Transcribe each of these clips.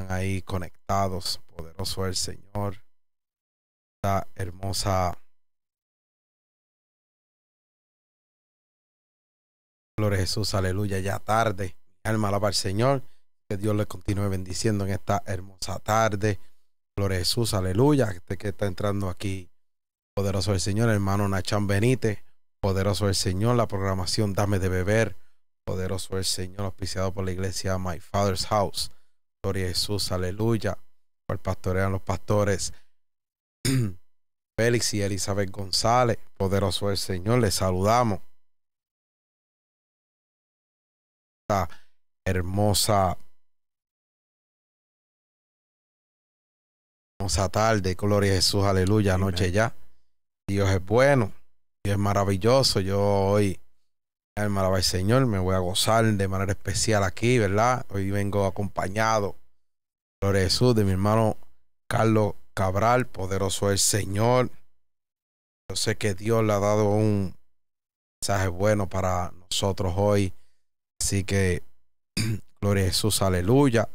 están ahí conectados. Poderoso el Señor. Esta hermosa Gloria Jesús, aleluya, ya tarde. Mi alma alaba al Señor. Que Dios le continúe bendiciendo en esta hermosa tarde. Gloria a Jesús, aleluya. Este que está entrando aquí, poderoso el Señor, hermano Nachan Benítez. Poderoso el Señor, la programación Dame de Beber. Poderoso el Señor, auspiciado por la iglesia My Father's House. Gloria a Jesús, aleluya. Por pastorean los pastores Félix y Elizabeth González. Poderoso el Señor, les saludamos. Esta hermosa, hermosa tarde, gloria a Jesús, aleluya, anoche noche ya. Dios es bueno, Dios es maravilloso. Yo hoy Alma Señor, me voy a gozar de manera especial aquí, ¿verdad? Hoy vengo acompañado, gloria a Jesús, de mi hermano Carlos Cabral, poderoso el Señor. Yo sé que Dios le ha dado un mensaje bueno para nosotros hoy, así que, gloria Jesús, aleluya.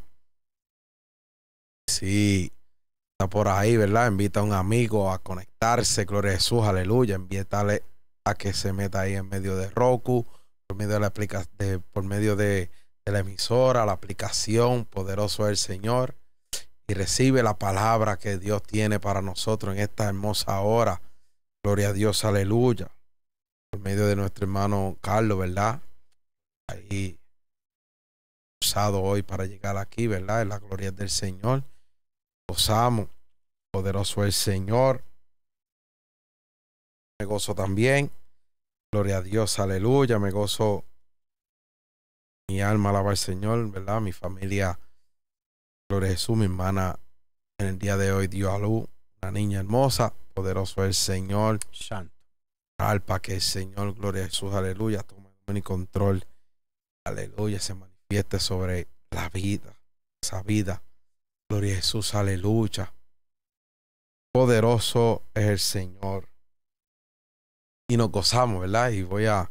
sí está por ahí, ¿verdad? Invita a un amigo a conectarse, gloria a Jesús, aleluya, invítale a que se meta ahí en medio de Roku, por medio de la por medio de, la emisora, la aplicación, poderoso es el Señor, y recibe la palabra que Dios tiene para nosotros en esta hermosa hora. Gloria a Dios, aleluya. Por medio de nuestro hermano Carlos, ¿verdad? Ahí usado hoy para llegar aquí, ¿verdad? En la gloria del Señor. Os Poderoso es el Señor. Me gozo también Gloria a Dios, aleluya, me gozo. Mi alma alaba al Señor, ¿verdad? Mi familia, Gloria a Jesús, mi hermana, en el día de hoy dio a luz una niña hermosa, poderoso es el Señor. Santo. Alpa que el Señor, Gloria a Jesús, aleluya, toma el control, aleluya, se manifieste sobre la vida, esa vida. Gloria a Jesús, aleluya. Poderoso es el Señor y nos gozamos, ¿verdad? Y voy a,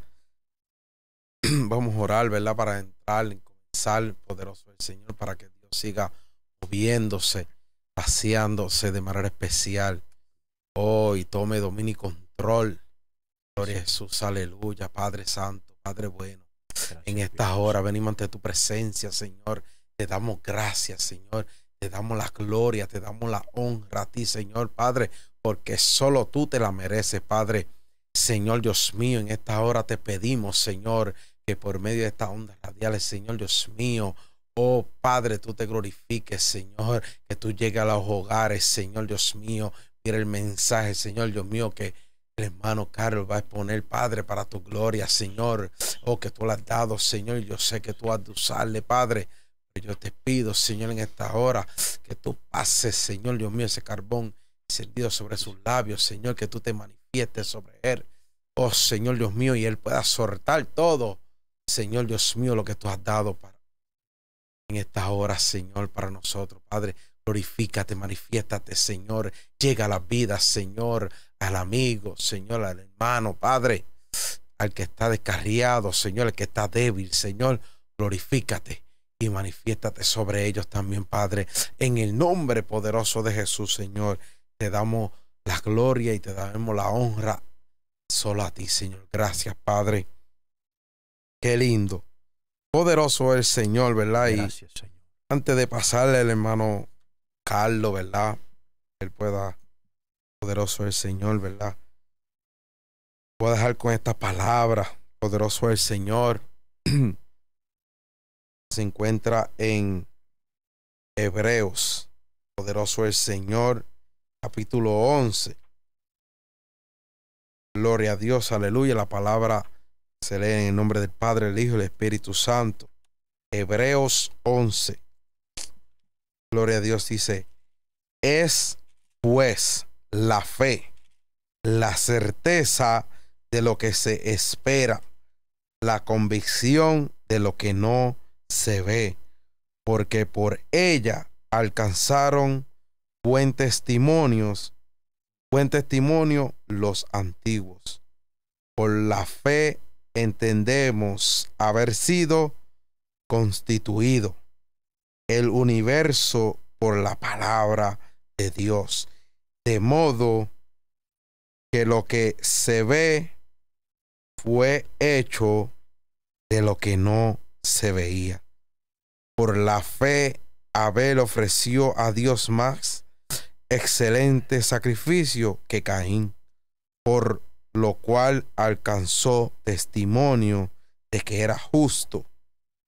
vamos a orar, ¿verdad? Para entrar, en comenzar, poderoso el Señor, para que Dios siga moviéndose, paseándose de manera especial. Hoy oh, tome dominio y control. Gloria a Jesús, aleluya, Padre Santo, Padre bueno. en estas horas venimos ante tu presencia, Señor. Te damos gracias, Señor. Te damos la gloria, te damos la honra a ti, Señor, Padre, porque solo tú te la mereces, Padre. Señor Dios mío, en esta hora te pedimos, Señor, que por medio de estas ondas radiales, Señor Dios mío, oh Padre, tú te glorifiques, Señor, que tú llegues a los hogares, Señor Dios mío. Mira el mensaje, Señor Dios mío, que el hermano Carlos va a exponer, Padre, para tu gloria, Señor. Oh, que tú lo has dado, Señor, yo sé que tú has de usarle, Padre. Pero yo te pido, Señor, en esta hora, que tú pases, Señor Dios mío, ese carbón encendido sobre sus labios, Señor, que tú te manifiestes sobre él. Oh Señor Dios mío, y Él pueda soltar todo. Señor Dios mío, lo que tú has dado para en estas hora, Señor, para nosotros. Padre, glorifícate, manifiéstate, Señor. Llega a la vida, Señor, al amigo, Señor, al hermano, Padre, al que está descarriado, Señor, al que está débil, Señor, glorifícate. Y manifiéstate sobre ellos también, Padre. En el nombre poderoso de Jesús, Señor, te damos la gloria y te damos la honra solo a ti, Señor. Gracias, Padre. Qué lindo. Poderoso es el Señor, ¿verdad? Señor. antes de pasarle al hermano Carlos, ¿verdad? Él pueda. Poderoso es el Señor, ¿verdad? Voy a dejar con esta palabra. Poderoso el Señor. Se encuentra en Hebreos. Poderoso el Señor capítulo 11. Gloria a Dios, aleluya. La palabra se lee en el nombre del Padre, el Hijo y el Espíritu Santo. Hebreos 11. Gloria a Dios dice, es pues la fe, la certeza de lo que se espera, la convicción de lo que no se ve, porque por ella alcanzaron buen testimonios, buen testimonio los antiguos. Por la fe entendemos haber sido constituido el universo por la palabra de Dios, de modo que lo que se ve fue hecho de lo que no se veía. Por la fe, Abel ofreció a Dios más excelente sacrificio que Caín, por lo cual alcanzó testimonio de que era justo,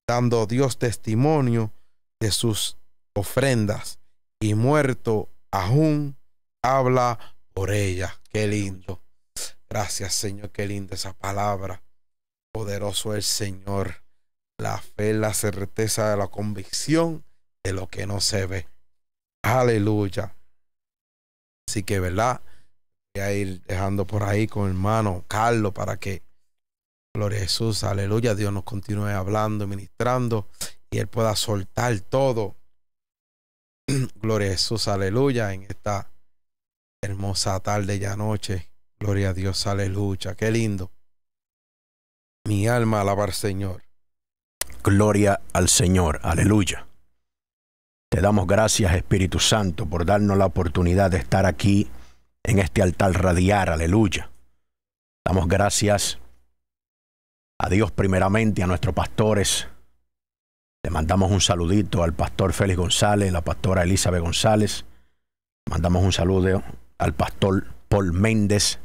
dando Dios testimonio de sus ofrendas, y muerto aún habla por ella. Qué lindo. Gracias Señor, qué linda esa palabra. Poderoso el Señor. La fe, la certeza de la convicción de lo que no se ve. Aleluya. Así que, ¿verdad? Voy a ir dejando por ahí con hermano Carlos para que, gloria a Jesús, aleluya, Dios nos continúe hablando, ministrando y él pueda soltar todo. gloria a Jesús, aleluya, en esta hermosa tarde y noche. Gloria a Dios, aleluya, qué lindo. Mi alma alabar Señor. Gloria al Señor, aleluya. Te damos gracias, Espíritu Santo, por darnos la oportunidad de estar aquí en este altar radiar. Aleluya. Damos gracias a Dios primeramente, a nuestros pastores. Le mandamos un saludito al pastor Félix González, la pastora Elizabeth González. Mandamos un saludo al pastor Paul Méndez.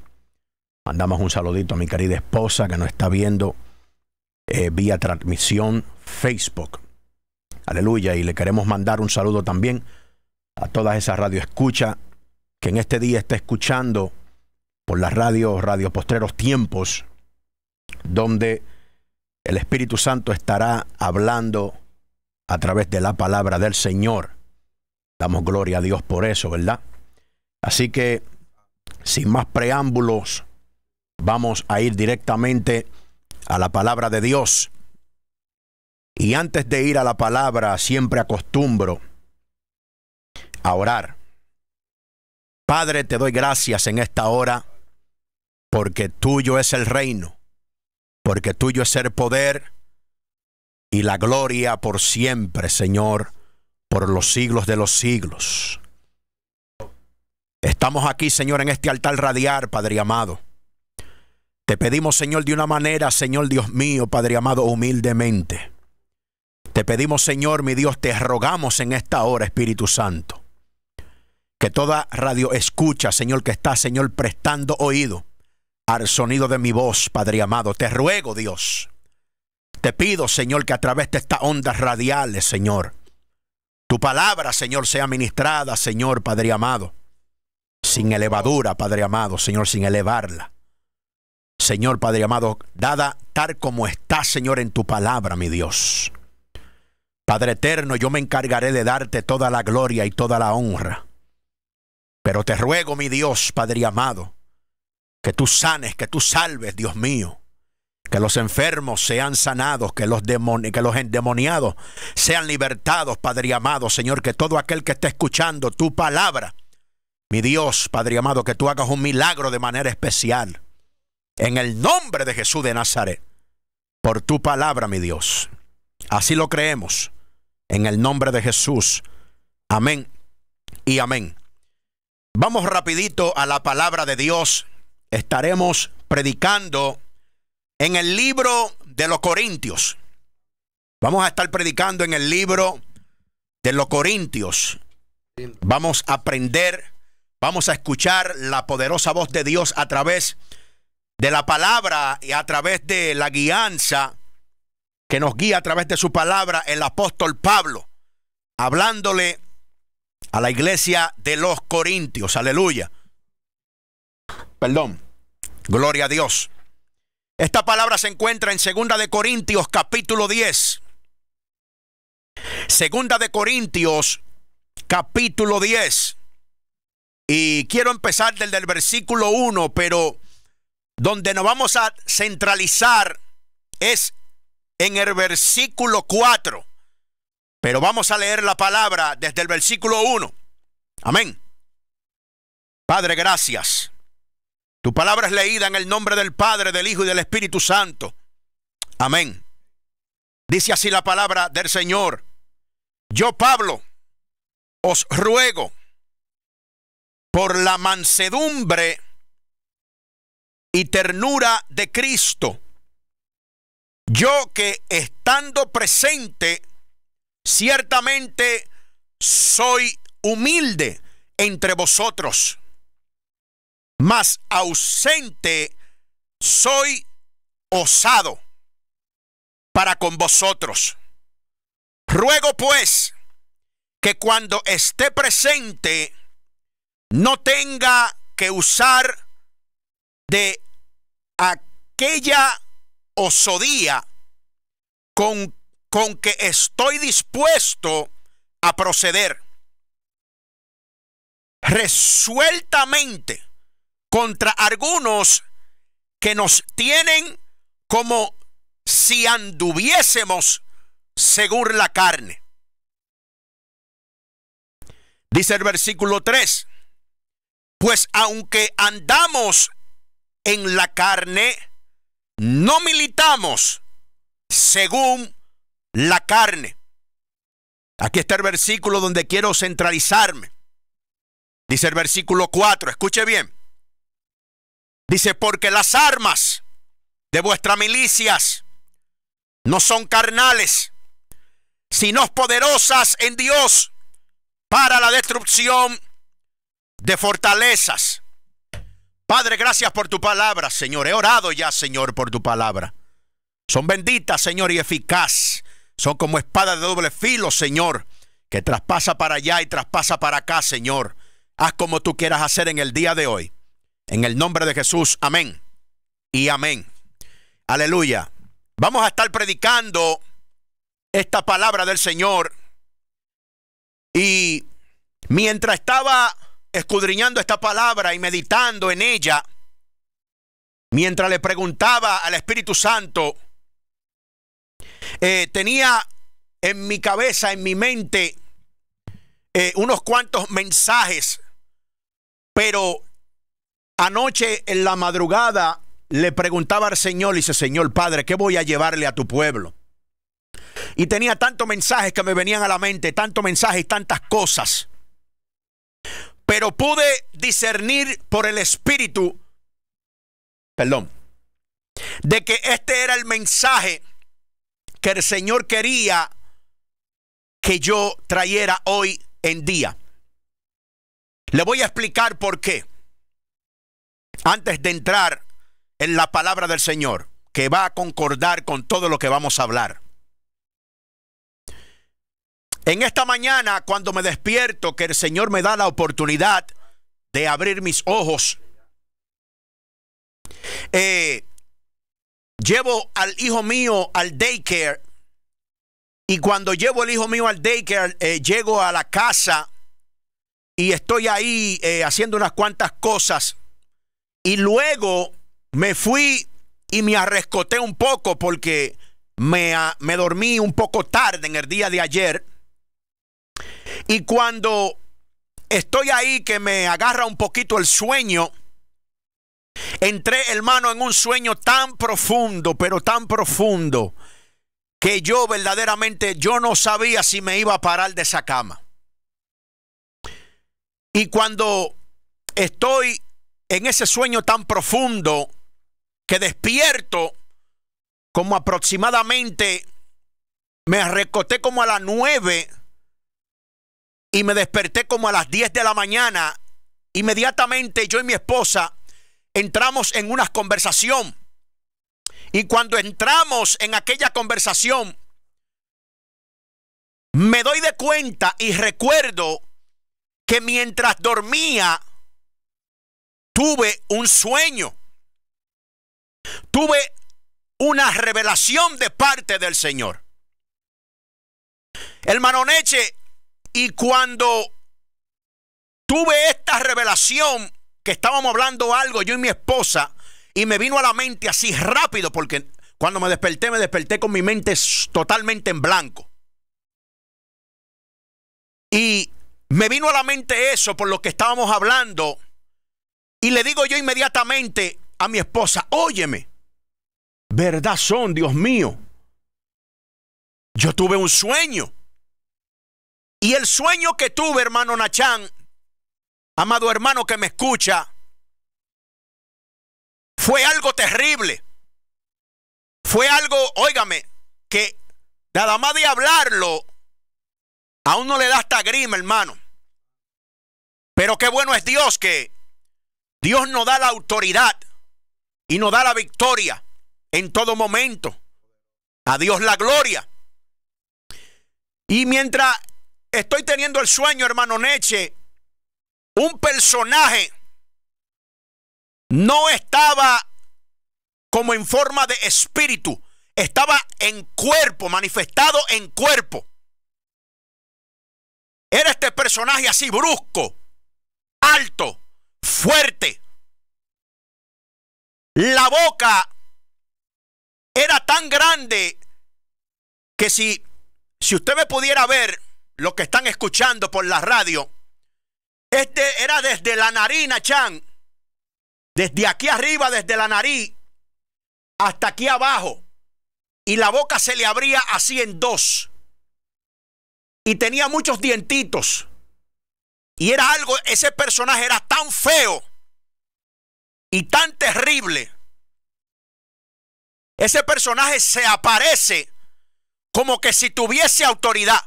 Mandamos un saludito a mi querida esposa que nos está viendo eh, vía transmisión Facebook. Aleluya. Y le queremos mandar un saludo también a todas esas escucha que en este día está escuchando por las radios, Radio Postreros Tiempos, donde el Espíritu Santo estará hablando a través de la palabra del Señor. Damos gloria a Dios por eso, ¿verdad? Así que, sin más preámbulos, vamos a ir directamente a la palabra de Dios y antes de ir a la palabra, siempre acostumbro a orar. Padre, te doy gracias en esta hora, porque tuyo es el reino, porque tuyo es el poder y la gloria por siempre, Señor, por los siglos de los siglos. Estamos aquí, Señor, en este altar radiar, Padre amado. Te pedimos, Señor, de una manera, Señor Dios mío, Padre amado, humildemente te pedimos, Señor, mi Dios, te rogamos en esta hora, Espíritu Santo, que toda radio escucha, Señor, que está, Señor, prestando oído al sonido de mi voz, Padre amado. Te ruego, Dios. Te pido, Señor, que a través de estas ondas radiales, Señor, tu palabra, Señor, sea ministrada, Señor, Padre amado. Sin elevadura, Padre amado, Señor, sin elevarla. Señor, Padre amado, dada tal como está, Señor, en tu palabra, mi Dios. Padre eterno, yo me encargaré de darte toda la gloria y toda la honra. Pero te ruego, mi Dios, Padre amado, que tú sanes, que tú salves, Dios mío. Que los enfermos sean sanados, que los, que endemoniados sean libertados, Padre amado, Señor, que todo aquel que está escuchando tu palabra, mi Dios, Padre amado, que tú hagas un milagro de manera especial. En el nombre de Jesús de Nazaret, por tu palabra, mi Dios. Así lo creemos. En el nombre de Jesús. Amén y amén. Vamos rapidito a la palabra de Dios. Estaremos predicando en el libro de los Corintios. Vamos a estar predicando en el libro de los Corintios. Vamos a aprender, vamos a escuchar la poderosa voz de Dios a través de la palabra y a través de la guianza que nos guía a través de su palabra el apóstol Pablo, hablándole a la iglesia de los Corintios. Aleluya. Perdón. Gloria a Dios. Esta palabra se encuentra en Segunda de Corintios capítulo 10. Segunda de Corintios capítulo 10. Y quiero empezar desde el versículo 1, pero donde nos vamos a centralizar es en el versículo 4. Pero vamos a leer la palabra desde el versículo 1. Amén. Padre, gracias. Tu palabra es leída en el nombre del Padre, del Hijo y del Espíritu Santo. Amén. Dice así la palabra del Señor. Yo, Pablo, os ruego por la mansedumbre y ternura de Cristo yo que estando presente, ciertamente soy humilde entre vosotros, mas ausente soy osado para con vosotros. Ruego pues que cuando esté presente no tenga que usar de aquella osodía con, con que estoy dispuesto a proceder resueltamente contra algunos que nos tienen como si anduviésemos según la carne. Dice el versículo 3, pues aunque andamos en la carne, no militamos según la carne. Aquí está el versículo donde quiero centralizarme. Dice el versículo 4, escuche bien. Dice, porque las armas de vuestras milicias no son carnales, sino poderosas en Dios para la destrucción de fortalezas Padre, gracias por tu palabra, Señor. He orado ya, Señor, por tu palabra. Son benditas, Señor, y eficaz. Son como espada de doble filo, Señor, que traspasa para allá y traspasa para acá, Señor. Haz como tú quieras hacer en el día de hoy. En el nombre de Jesús, amén. Y amén. Aleluya. Vamos a estar predicando esta palabra del Señor. Y mientras estaba escudriñando esta palabra y meditando en ella, mientras le preguntaba al Espíritu Santo, eh, tenía en mi cabeza, en mi mente, eh, unos cuantos mensajes, pero anoche en la madrugada le preguntaba al Señor, y dice, Señor Padre, ¿qué voy a llevarle a tu pueblo? Y tenía tantos mensajes que me venían a la mente, tantos mensajes, tantas cosas pero pude discernir por el Espíritu, perdón, de que este era el mensaje que el Señor quería que yo trayera hoy en día. Le voy a explicar por qué. Antes de entrar en la palabra del Señor, que va a concordar con todo lo que vamos a hablar. En esta mañana, cuando me despierto, que el Señor me da la oportunidad de abrir mis ojos, eh, llevo al hijo mío al daycare y cuando llevo al hijo mío al daycare, eh, llego a la casa y estoy ahí eh, haciendo unas cuantas cosas y luego me fui y me arrescoté un poco porque me, ah, me dormí un poco tarde en el día de ayer y cuando estoy ahí que me agarra un poquito el sueño, entré hermano en un sueño tan profundo, pero tan profundo, que yo verdaderamente yo no sabía si me iba a parar de esa cama. Y cuando estoy en ese sueño tan profundo que despierto como aproximadamente me recoté como a las nueve y me desperté como a las 10 de la mañana. Inmediatamente yo y mi esposa entramos en una conversación. Y cuando entramos en aquella conversación, me doy de cuenta y recuerdo que mientras dormía, tuve un sueño. Tuve una revelación de parte del Señor. Hermano Neche, y cuando tuve esta revelación, que estábamos hablando algo, yo y mi esposa, y me vino a la mente así rápido, porque cuando me desperté, me desperté con mi mente totalmente en blanco. Y me vino a la mente eso por lo que estábamos hablando. Y le digo yo inmediatamente a mi esposa, óyeme, verdad son, Dios mío. Yo tuve un sueño. Y el sueño que tuve, hermano Nachán, amado hermano que me escucha, fue algo terrible. Fue algo, óigame, que nada más de hablarlo, a uno le da hasta grima, hermano. Pero qué bueno es Dios que Dios nos da la autoridad y nos da la victoria en todo momento. A Dios la gloria. Y mientras Estoy teniendo el sueño, hermano Neche. Un personaje no estaba como en forma de espíritu, estaba en cuerpo, manifestado en cuerpo. Era este personaje así brusco, alto, fuerte. La boca era tan grande que si, si usted me pudiera ver, lo que están escuchando por la radio, este era desde la narina, Chan. Desde aquí arriba, desde la nariz, hasta aquí abajo. Y la boca se le abría así en dos. Y tenía muchos dientitos. Y era algo, ese personaje era tan feo y tan terrible. Ese personaje se aparece como que si tuviese autoridad.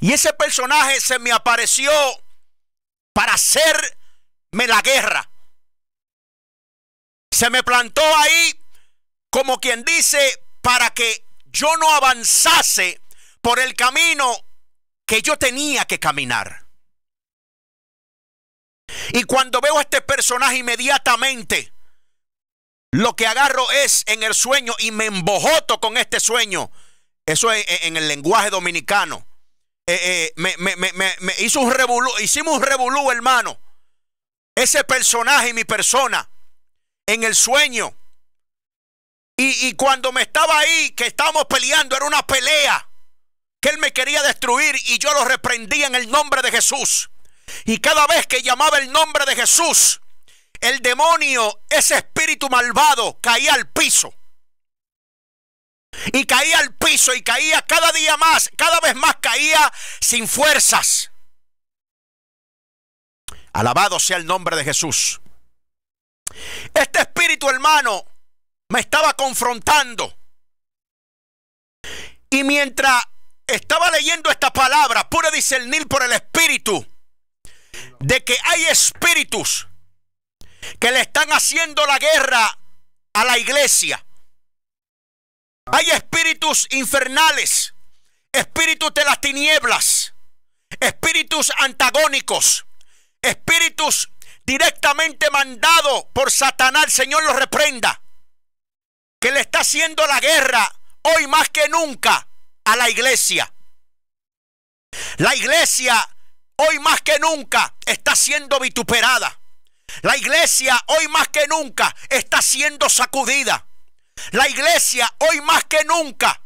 Y ese personaje se me apareció para hacerme la guerra. Se me plantó ahí como quien dice para que yo no avanzase por el camino que yo tenía que caminar. Y cuando veo a este personaje inmediatamente, lo que agarro es en el sueño y me embojoto con este sueño. Eso es en el lenguaje dominicano. Eh, eh, me, hizo un revolú, hicimos un revolú, hermano. Ese personaje y mi persona en el sueño. Y, y cuando me estaba ahí, que estábamos peleando, era una pelea que él me quería destruir y yo lo reprendía en el nombre de Jesús. Y cada vez que llamaba el nombre de Jesús, el demonio, ese espíritu malvado, caía al piso y caía al piso y caía cada día más, cada vez más caía sin fuerzas. Alabado sea el nombre de Jesús. Este espíritu hermano me estaba confrontando. Y mientras estaba leyendo esta palabra, pude discernir por el espíritu de que hay espíritus que le están haciendo la guerra a la iglesia. Hay espíritus infernales, espíritus de las tinieblas, espíritus antagónicos, espíritus directamente mandados por Satanás, el Señor los reprenda, que le está haciendo la guerra hoy más que nunca a la iglesia. La iglesia hoy más que nunca está siendo vituperada. La iglesia hoy más que nunca está siendo sacudida. La iglesia hoy más que nunca.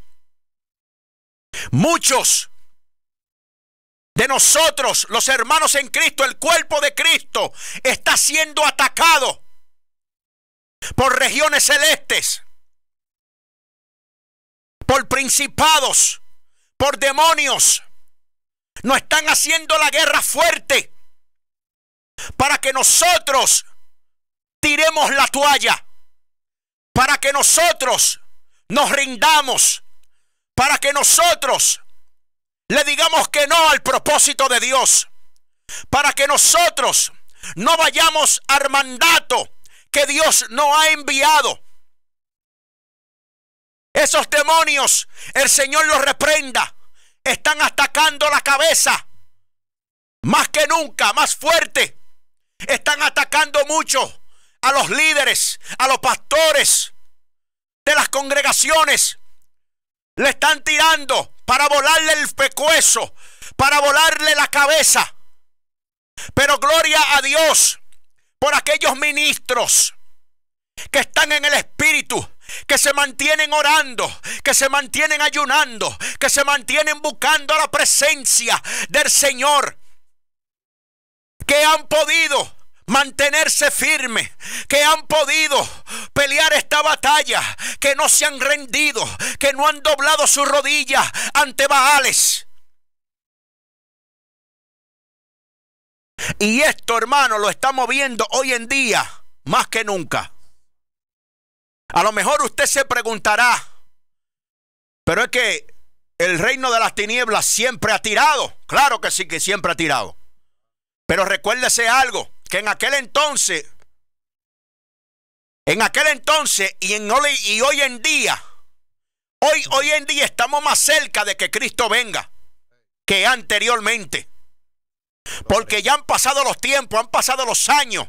Muchos de nosotros, los hermanos en Cristo, el cuerpo de Cristo, está siendo atacado por regiones celestes, por principados, por demonios. Nos están haciendo la guerra fuerte para que nosotros tiremos la toalla para que nosotros nos rindamos, para que nosotros le digamos que no al propósito de Dios, para que nosotros no vayamos al mandato que Dios nos ha enviado. Esos demonios, el Señor los reprenda, están atacando la cabeza más que nunca, más fuerte. Están atacando mucho a los líderes, a los pastores de las congregaciones. Le están tirando para volarle el pecueso, para volarle la cabeza. Pero gloria a Dios por aquellos ministros que están en el Espíritu, que se mantienen orando, que se mantienen ayunando, que se mantienen buscando la presencia del Señor, que han podido mantenerse firme, que han podido pelear esta batalla, que no se han rendido, que no han doblado sus rodillas ante Baales. Y esto, hermano, lo estamos viendo hoy en día más que nunca. A lo mejor usted se preguntará, pero es que el reino de las tinieblas siempre ha tirado. Claro que sí que siempre ha tirado. Pero recuérdese algo que en aquel entonces, en aquel entonces y, en, y hoy en día, hoy, hoy en día estamos más cerca de que Cristo venga que anteriormente. Porque ya han pasado los tiempos, han pasado los años.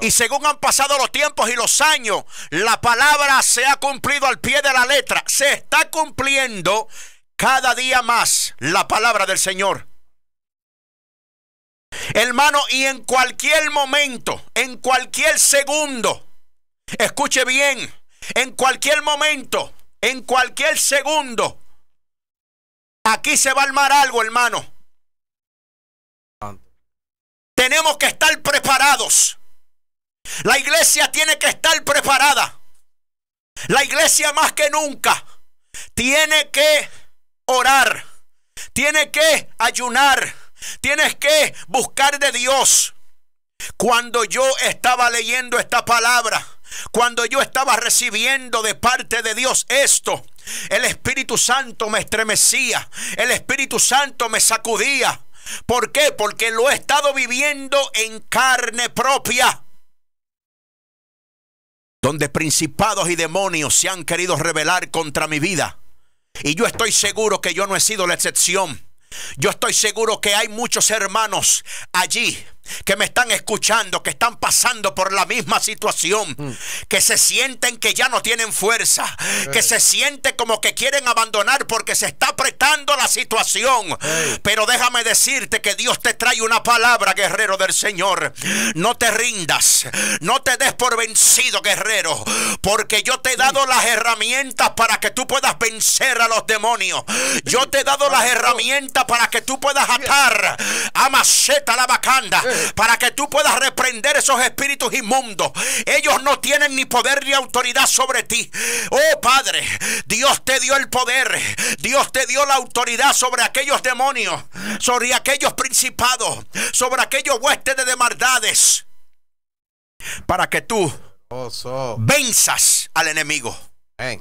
Y según han pasado los tiempos y los años, la palabra se ha cumplido al pie de la letra. Se está cumpliendo cada día más la palabra del Señor. Hermano, y en cualquier momento, en cualquier segundo, escuche bien, en cualquier momento, en cualquier segundo, aquí se va a armar algo, hermano. Tenemos que estar preparados. La iglesia tiene que estar preparada. La iglesia más que nunca tiene que orar, tiene que ayunar Tienes que buscar de Dios. Cuando yo estaba leyendo esta palabra, cuando yo estaba recibiendo de parte de Dios esto, el Espíritu Santo me estremecía, el Espíritu Santo me sacudía. ¿Por qué? Porque lo he estado viviendo en carne propia. Donde principados y demonios se han querido rebelar contra mi vida. Y yo estoy seguro que yo no he sido la excepción. Yo estoy seguro que hay muchos hermanos allí que me están escuchando, que están pasando por la misma situación, mm. que se sienten que ya no tienen fuerza, que se siente como que quieren abandonar porque se está apretando la situación. Pero déjame decirte que Dios te trae una palabra, guerrero del Señor. No te rindas, no te des por vencido, guerrero, porque yo te he dado las herramientas para que tú puedas vencer a los demonios. Yo te he dado las herramientas para que tú puedas atar a maceta la vacanda para que tú puedas reprender esos espíritus inmundos. Ellos no tienen ni poder ni autoridad sobre ti. Oh Padre, Dios te dio el poder, Dios te dio la autoridad sobre aquellos demonios, sobre aquellos principados, sobre aquellos huestes de maldades, para que tú oh, venzas al enemigo.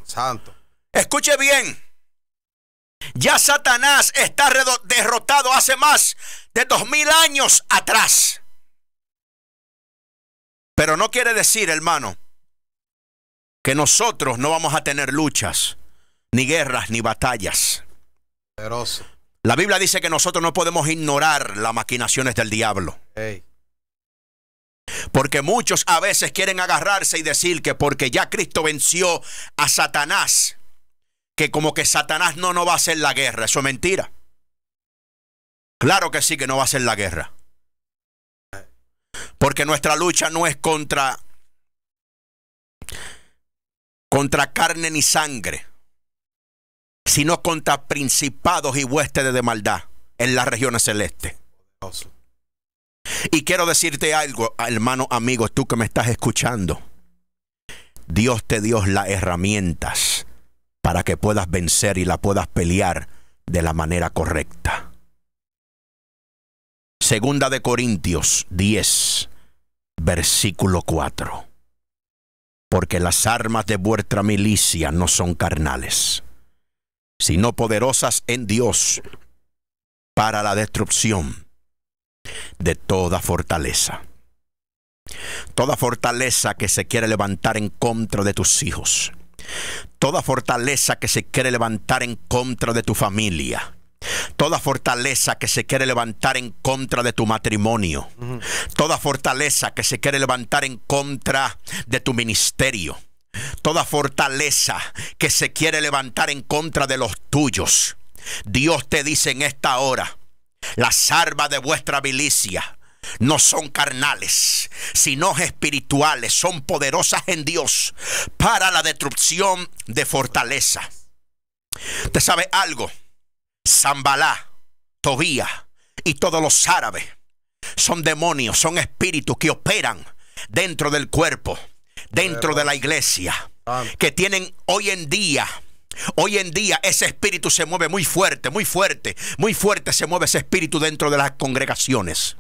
santo. Escuche bien. Ya Satanás está derrotado hace más de dos mil años atrás. Pero no quiere decir, hermano, que nosotros no vamos a tener luchas, ni guerras, ni batallas. La Biblia dice que nosotros no podemos ignorar las maquinaciones del diablo. Porque muchos a veces quieren agarrarse y decir que porque ya Cristo venció a Satanás, que como que Satanás no, no va a hacer la guerra. Eso es mentira. Claro que sí que no va a hacer la guerra. Porque nuestra lucha no es contra contra carne ni sangre, sino contra principados y huestes de maldad en las regiones celestes. Y quiero decirte algo, hermano, amigo, tú que me estás escuchando. Dios te dio las herramientas para que puedas vencer y la puedas pelear de la manera correcta. Segunda de Corintios 10, versículo 4. Porque las armas de vuestra milicia no son carnales, sino poderosas en Dios para la destrucción de toda fortaleza. Toda fortaleza que se quiere levantar en contra de tus hijos Toda fortaleza que se quiere levantar en contra de tu familia. Toda fortaleza que se quiere levantar en contra de tu matrimonio. Toda fortaleza que se quiere levantar en contra de tu ministerio. Toda fortaleza que se quiere levantar en contra de los tuyos. Dios te dice en esta hora, la sarva de vuestra milicia no son carnales, sino espirituales, son poderosas en Dios para la destrucción de fortaleza. ¿Te sabe algo? Zambalá, Tobía y todos los árabes son demonios, son espíritus que operan dentro del cuerpo, dentro de la iglesia, que tienen hoy en día Hoy en día ese espíritu se mueve muy fuerte, muy fuerte, muy fuerte se mueve ese espíritu dentro de las congregaciones.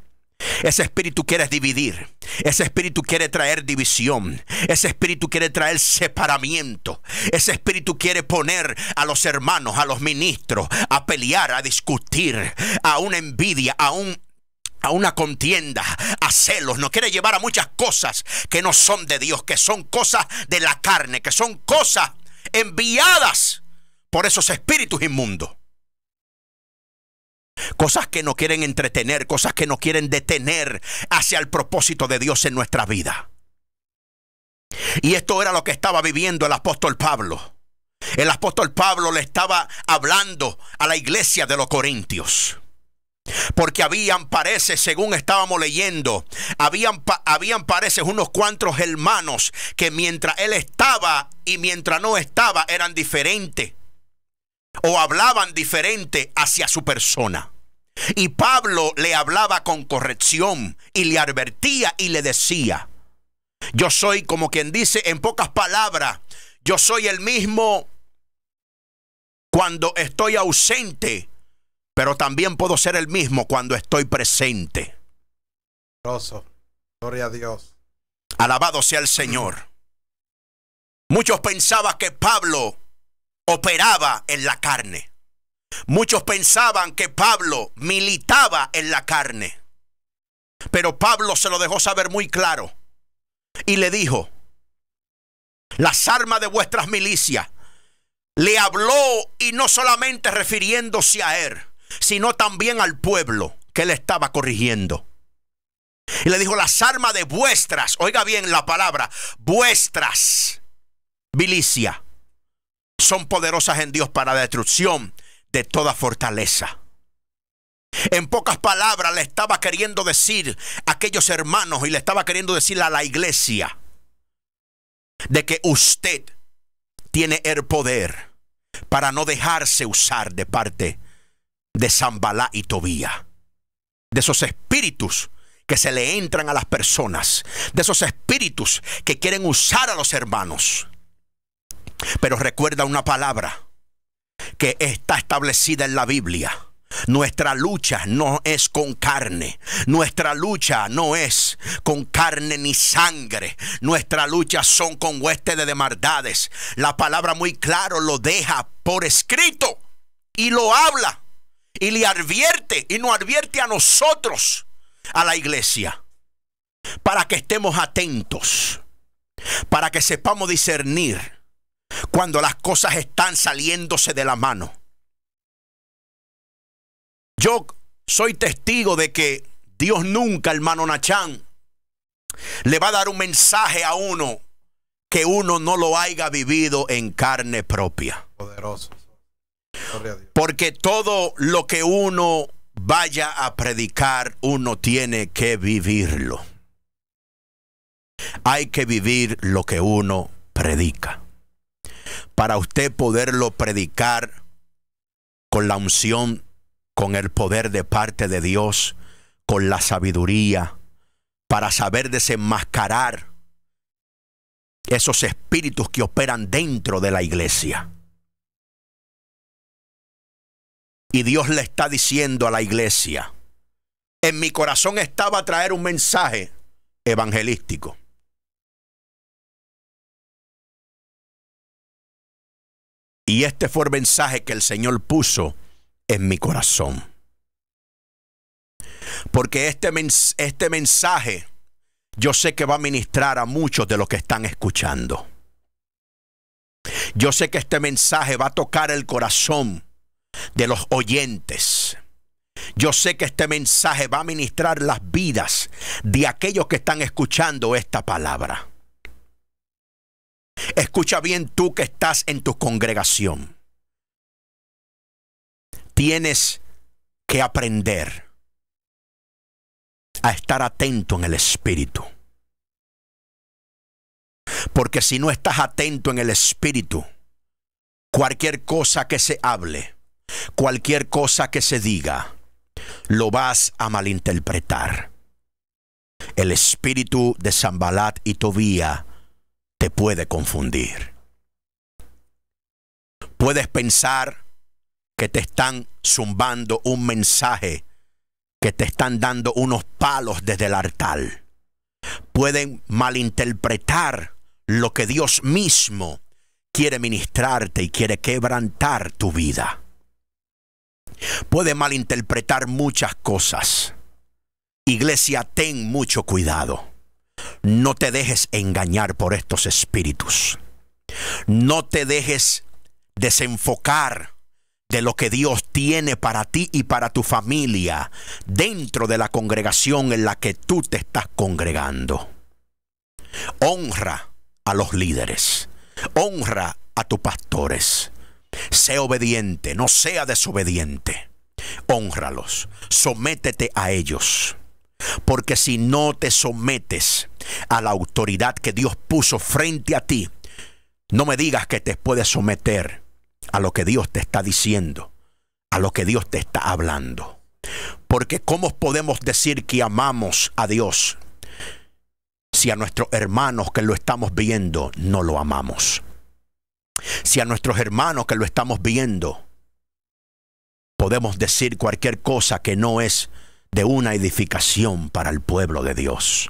Ese espíritu quiere dividir. Ese espíritu quiere traer división. Ese espíritu quiere traer separamiento. Ese espíritu quiere poner a los hermanos, a los ministros, a pelear, a discutir, a una envidia, a un a una contienda, a celos, nos quiere llevar a muchas cosas que no son de Dios, que son cosas de la carne, que son cosas enviadas por esos espíritus inmundos. Cosas que no quieren entretener, cosas que no quieren detener hacia el propósito de Dios en nuestra vida. Y esto era lo que estaba viviendo el apóstol Pablo. El apóstol Pablo le estaba hablando a la iglesia de los corintios. Porque habían, parece, según estábamos leyendo, habían, habían, parece, unos cuantos hermanos que mientras él estaba y mientras no estaba eran diferentes o hablaban diferente hacia su persona. Y Pablo le hablaba con corrección y le advertía y le decía, yo soy como quien dice en pocas palabras, yo soy el mismo cuando estoy ausente, pero también puedo ser el mismo cuando estoy presente. Gloria a Dios. Alabado sea el Señor. Muchos pensaban que Pablo operaba en la carne. Muchos pensaban que Pablo militaba en la carne. Pero Pablo se lo dejó saber muy claro y le dijo, las armas de vuestras milicias, le habló y no solamente refiriéndose a él, sino también al pueblo que le estaba corrigiendo. Y le dijo, las armas de vuestras, oiga bien la palabra, vuestras milicias son poderosas en Dios para la destrucción de toda fortaleza. En pocas palabras le estaba queriendo decir a aquellos hermanos y le estaba queriendo decir a la iglesia de que usted tiene el poder para no dejarse usar de parte de Zambalá y Tobía, de esos espíritus que se le entran a las personas, de esos espíritus que quieren usar a los hermanos pero recuerda una palabra que está establecida en la Biblia. Nuestra lucha no es con carne. Nuestra lucha no es con carne ni sangre. Nuestra lucha son con huestes de maldades. La palabra muy claro lo deja por escrito y lo habla y le advierte y nos advierte a nosotros, a la iglesia, para que estemos atentos, para que sepamos discernir cuando las cosas están saliéndose de la mano. Yo soy testigo de que Dios nunca, hermano Nachan le va a dar un mensaje a uno que uno no lo haya vivido en carne propia. Porque todo lo que uno vaya a predicar, uno tiene que vivirlo. Hay que vivir lo que uno predica para usted poderlo predicar con la unción, con el poder de parte de Dios, con la sabiduría, para saber desenmascarar esos espíritus que operan dentro de la iglesia. Y Dios le está diciendo a la iglesia, en mi corazón estaba traer un mensaje evangelístico. Y este fue el mensaje que el Señor puso en mi corazón. Porque este, este mensaje yo sé que va a ministrar a muchos de los que están escuchando. Yo sé que este mensaje va a tocar el corazón de los oyentes. Yo sé que este mensaje va a ministrar las vidas de aquellos que están escuchando esta palabra. Escucha bien tú que estás en tu congregación. Tienes que aprender a estar atento en el espíritu. Porque si no estás atento en el espíritu, cualquier cosa que se hable, cualquier cosa que se diga, lo vas a malinterpretar. El espíritu de Zambalat y Tobía te puede confundir. Puedes pensar que te están zumbando un mensaje, que te están dando unos palos desde el altar. Pueden malinterpretar lo que Dios mismo quiere ministrarte y quiere quebrantar tu vida. Puede malinterpretar muchas cosas. Iglesia, ten mucho cuidado. No te dejes engañar por estos espíritus. No te dejes desenfocar de lo que Dios tiene para ti y para tu familia dentro de la congregación en la que tú te estás congregando. Honra a los líderes. Honra a tus pastores. Sé obediente, no sea desobediente. Honralos. Sométete a ellos. Porque si no te sometes a la autoridad que Dios puso frente a ti, no me digas que te puedes someter a lo que Dios te está diciendo, a lo que Dios te está hablando. Porque ¿cómo podemos decir que amamos a Dios si a nuestros hermanos que lo estamos viendo no lo amamos? Si a nuestros hermanos que lo estamos viendo podemos decir cualquier cosa que no es de una edificación para el pueblo de Dios.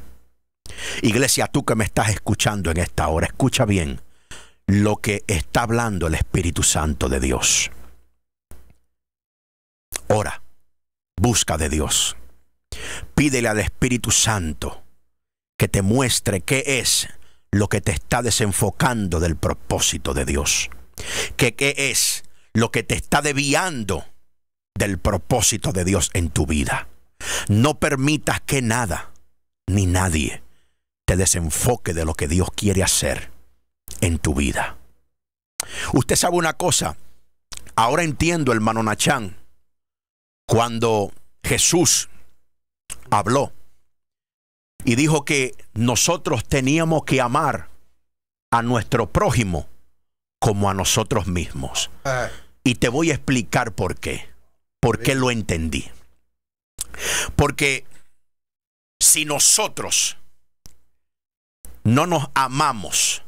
Iglesia, tú que me estás escuchando en esta hora, escucha bien lo que está hablando el Espíritu Santo de Dios. Ora, busca de Dios. Pídele al Espíritu Santo que te muestre qué es lo que te está desenfocando del propósito de Dios. Que qué es lo que te está deviando del propósito de Dios en tu vida. No permitas que nada ni nadie te desenfoque de lo que Dios quiere hacer en tu vida. Usted sabe una cosa, ahora entiendo, hermano Nachan cuando Jesús habló y dijo que nosotros teníamos que amar a nuestro prójimo como a nosotros mismos. Ah. Y te voy a explicar por qué, Por qué lo entendí. Porque si nosotros no nos amamos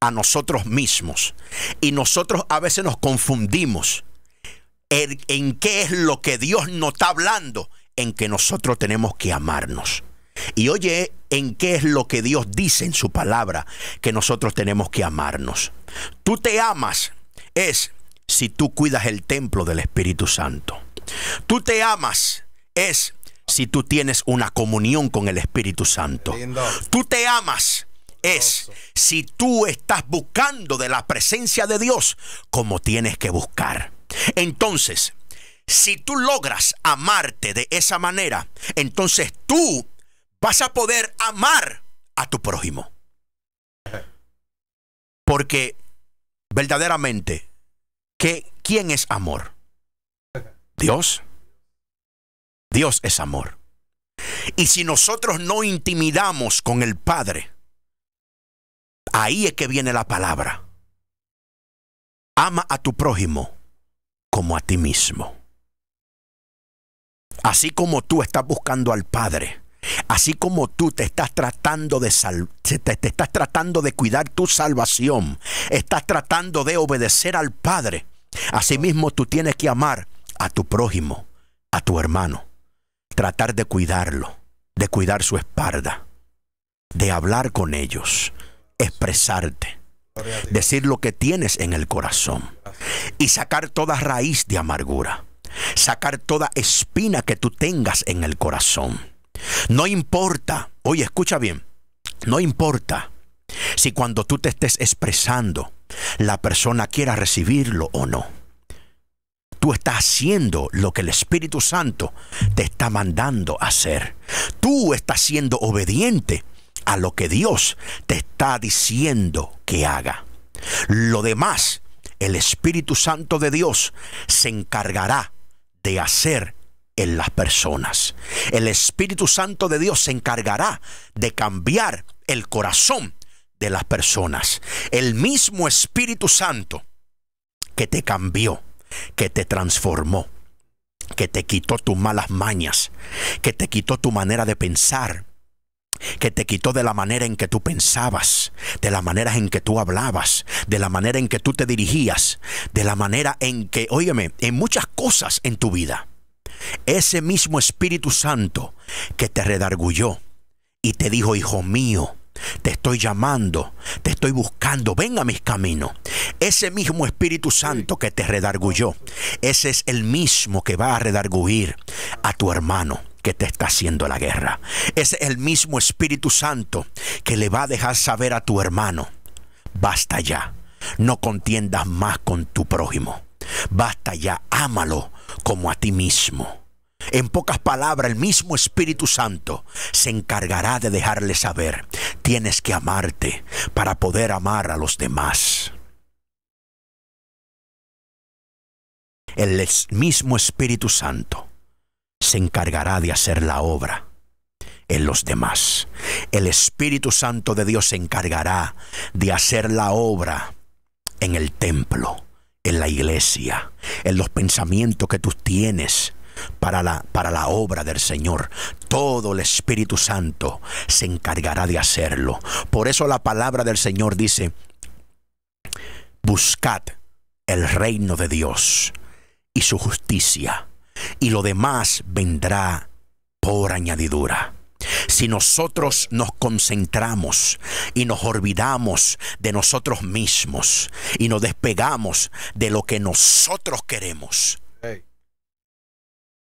a nosotros mismos y nosotros a veces nos confundimos en, qué es lo que Dios nos está hablando, en que nosotros tenemos que amarnos. Y oye, en qué es lo que Dios dice en su palabra, que nosotros tenemos que amarnos. Tú te amas es si tú cuidas el templo del Espíritu Santo. Tú te amas es si tú tienes una comunión con el Espíritu Santo. Tú te amas es si tú estás buscando de la presencia de Dios como tienes que buscar. Entonces, si tú logras amarte de esa manera, entonces tú vas a poder amar a tu prójimo. Porque verdaderamente, ¿quién es amor? Dios. Dios es amor. Y si nosotros no intimidamos con el Padre, ahí es que viene la palabra. Ama a tu prójimo como a ti mismo. Así como tú estás buscando al Padre, así como tú te estás tratando de te estás tratando de cuidar tu salvación, estás tratando de obedecer al Padre. Asimismo, tú tienes que amar a tu prójimo, a tu hermano tratar de cuidarlo, de cuidar su espalda, de hablar con ellos, expresarte, decir lo que tienes en el corazón y sacar toda raíz de amargura, sacar toda espina que tú tengas en el corazón. No importa, oye, escucha bien, no importa si cuando tú te estés expresando la persona quiera recibirlo o no. Tú estás haciendo lo que el Espíritu Santo te está mandando hacer. Tú estás siendo obediente a lo que Dios te está diciendo que haga. Lo demás, el Espíritu Santo de Dios se encargará de hacer en las personas. El Espíritu Santo de Dios se encargará de cambiar el corazón de las personas. El mismo Espíritu Santo que te cambió que te transformó, que te quitó tus malas mañas, que te quitó tu manera de pensar, que te quitó de la manera en que tú pensabas, de la manera en que tú hablabas, de la manera en que tú te dirigías, de la manera en que, óyeme, en muchas cosas en tu vida. Ese mismo Espíritu Santo que te redargulló y te dijo, hijo mío, te estoy llamando, te estoy buscando, ven a mis caminos. Ese mismo Espíritu Santo que te redargulló, ese es el mismo que va a redarguir a tu hermano que te está haciendo la guerra. Ese es el mismo Espíritu Santo que le va a dejar saber a tu hermano, basta ya, no contiendas más con tu prójimo, basta ya, ámalo como a ti mismo. En pocas palabras, el mismo Espíritu Santo se encargará de dejarle saber, tienes que amarte para poder amar a los demás. El mismo Espíritu Santo se encargará de hacer la obra en los demás. El Espíritu Santo de Dios se encargará de hacer la obra en el templo, en la iglesia, en los pensamientos que tú tienes, para la, para la obra del Señor. Todo el Espíritu Santo se encargará de hacerlo. Por eso la palabra del Señor dice, buscad el reino de Dios y su justicia, y lo demás vendrá por añadidura. Si nosotros nos concentramos y nos olvidamos de nosotros mismos y nos despegamos de lo que nosotros queremos,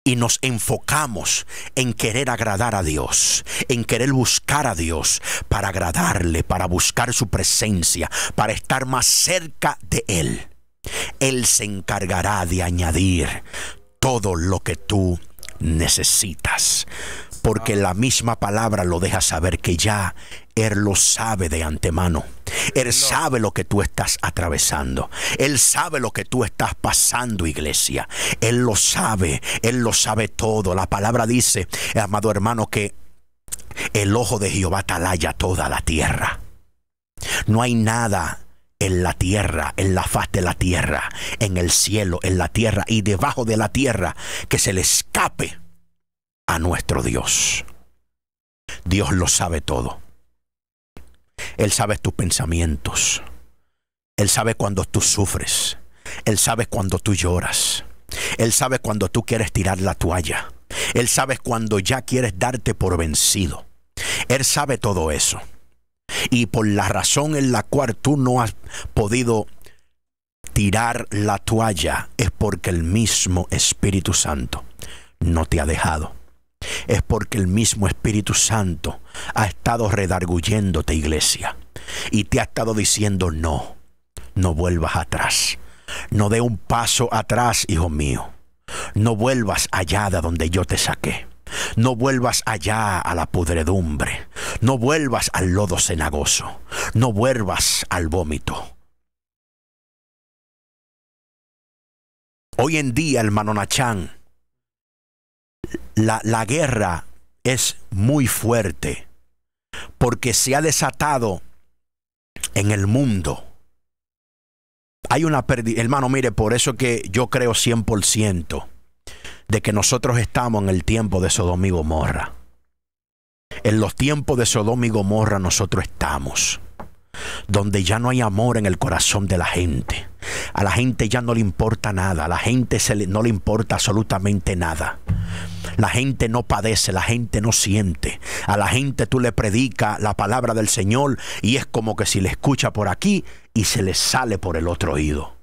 y nos enfocamos en querer agradar a Dios, en querer buscar a Dios para agradarle, para buscar su presencia, para estar más cerca de Él. Él se encargará de añadir todo lo que tú necesitas porque la misma palabra lo deja saber que ya Él lo sabe de antemano. Él sabe lo que tú estás atravesando. Él sabe lo que tú estás pasando, iglesia. Él lo sabe. Él lo sabe todo. La palabra dice, amado hermano, que el ojo de Jehová talaya toda la tierra. No hay nada en la tierra, en la faz de la tierra, en el cielo, en la tierra y debajo de la tierra que se le escape a nuestro Dios. Dios lo sabe todo. Él sabe tus pensamientos. Él sabe cuando tú sufres. Él sabe cuando tú lloras. Él sabe cuando tú quieres tirar la toalla. Él sabe cuando ya quieres darte por vencido. Él sabe todo eso. Y por la razón en la cual tú no has podido tirar la toalla es porque el mismo Espíritu Santo no te ha dejado es porque el mismo Espíritu Santo ha estado redarguyéndote, iglesia, y te ha estado diciendo, no, no vuelvas atrás, no dé un paso atrás, hijo mío, no vuelvas allá de donde yo te saqué. No vuelvas allá a la pudredumbre, no vuelvas al lodo cenagoso, no vuelvas al vómito. Hoy en día hermano Manonachán la, guerra es muy fuerte porque se ha desatado en el mundo. Hay una pérdida, hermano, mire, por eso que yo creo 100% de que nosotros estamos en el tiempo de Sodom y Gomorra. En los tiempos de Sodom y Gomorra nosotros estamos, donde ya no hay amor en el corazón de la gente. A la gente ya no le importa nada, a la gente no le importa absolutamente nada. La gente no padece, la gente no siente. A la gente tú le predicas la palabra del Señor y es como que si le escucha por aquí y se le sale por el otro oído.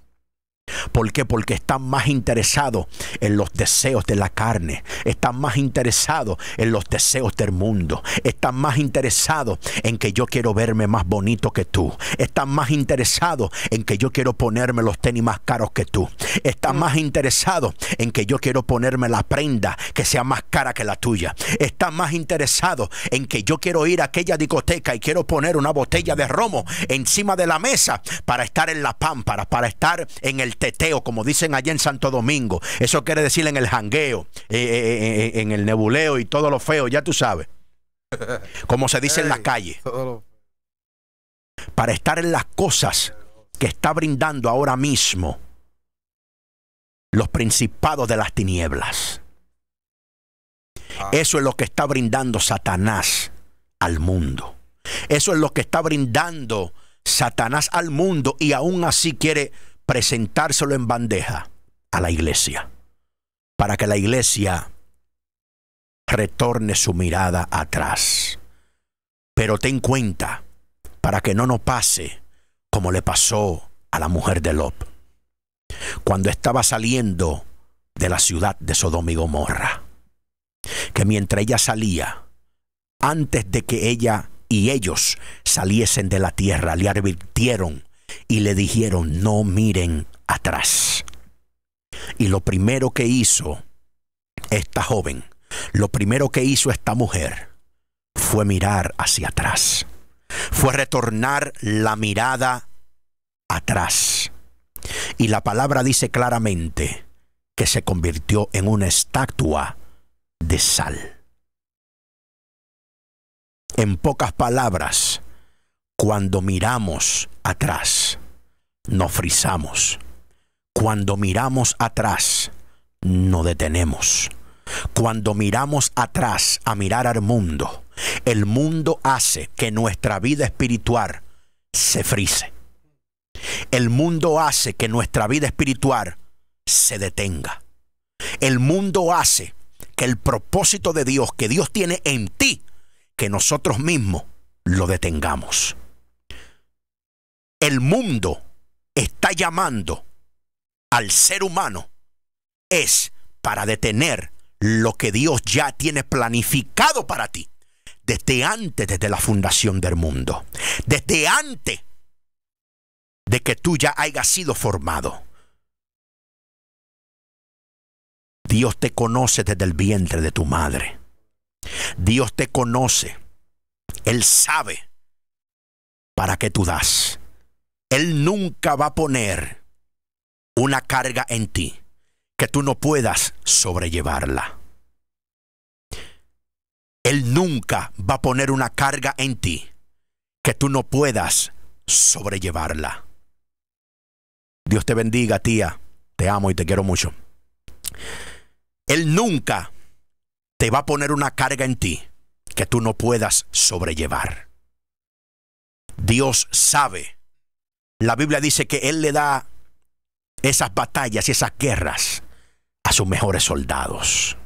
¿Por qué? Porque están más interesados en los deseos de la carne, están más interesados en los deseos del mundo, están más interesados en que yo quiero verme más bonito que tú, están más interesados en que yo quiero ponerme los tenis más caros que tú, están mm. más interesados en que yo quiero ponerme la prenda que sea más cara que la tuya, están más interesados en que yo quiero ir a aquella discoteca y quiero poner una botella de romo encima de la mesa para estar en la pámpara, para estar en el teteo, como dicen allá en Santo Domingo. Eso quiere decir en el jangueo, eh, eh, eh, en el nebuleo y todo lo feo, ya tú sabes. Como se dice en la calle. Para estar en las cosas que está brindando ahora mismo los principados de las tinieblas. Ah. Eso es lo que está brindando Satanás al mundo. Eso es lo que está brindando Satanás al mundo y aún así quiere presentárselo en bandeja a la iglesia, para que la iglesia retorne su mirada atrás. Pero ten cuenta, para que no nos pase como le pasó a la mujer de Lop cuando estaba saliendo de la ciudad de Sodom y Gomorra, que mientras ella salía, antes de que ella y ellos saliesen de la tierra, le advirtieron y le dijeron, no miren atrás. Y lo primero que hizo esta joven, lo primero que hizo esta mujer fue mirar hacia atrás, fue retornar la mirada atrás. Y la palabra dice claramente que se convirtió en una estatua de sal. En pocas palabras, cuando miramos atrás, no frisamos. Cuando miramos atrás, no detenemos. Cuando miramos atrás a mirar al mundo, el mundo hace que nuestra vida espiritual se frise. El mundo hace que nuestra vida espiritual se detenga. El mundo hace que el propósito de Dios que Dios tiene en ti, que nosotros mismos lo detengamos. El mundo está llamando al ser humano es para detener lo que Dios ya tiene planificado para ti desde antes, desde la fundación del mundo, desde antes de que tú ya hayas sido formado. Dios te conoce desde el vientre de tu madre. Dios te conoce. Él sabe para qué tú das. Él nunca va a poner una carga en ti que tú no puedas sobrellevarla. Él nunca va a poner una carga en ti que tú no puedas sobrellevarla. Dios te bendiga, tía. Te amo y te quiero mucho. Él nunca te va a poner una carga en ti que tú no puedas sobrellevar. Dios sabe la Biblia dice que Él le da esas batallas y esas guerras a sus mejores soldados.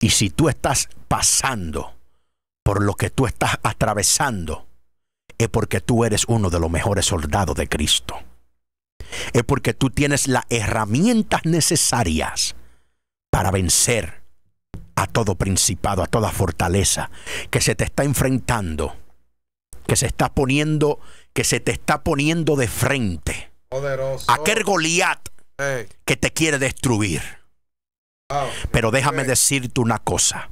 Y si tú estás pasando por lo que tú estás atravesando, es porque tú eres uno de los mejores soldados de Cristo. Es porque tú tienes las herramientas necesarias para vencer a todo principado, a toda fortaleza que se te está enfrentando que se está poniendo, que se te está poniendo de frente. Poderoso. Aquel Goliat que te quiere destruir. Pero déjame decirte una cosa.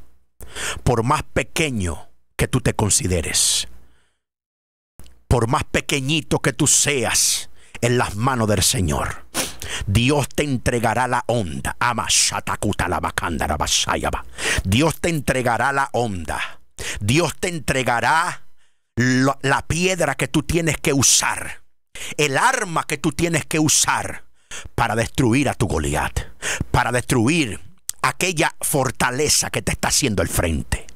Por más pequeño que tú te consideres, por más pequeñito que tú seas en las manos del Señor, Dios te entregará la onda. Dios te entregará la onda. Dios te entregará la, piedra que tú tienes que usar, el arma que tú tienes que usar para destruir a tu Goliat, para destruir aquella fortaleza que te está haciendo el frente.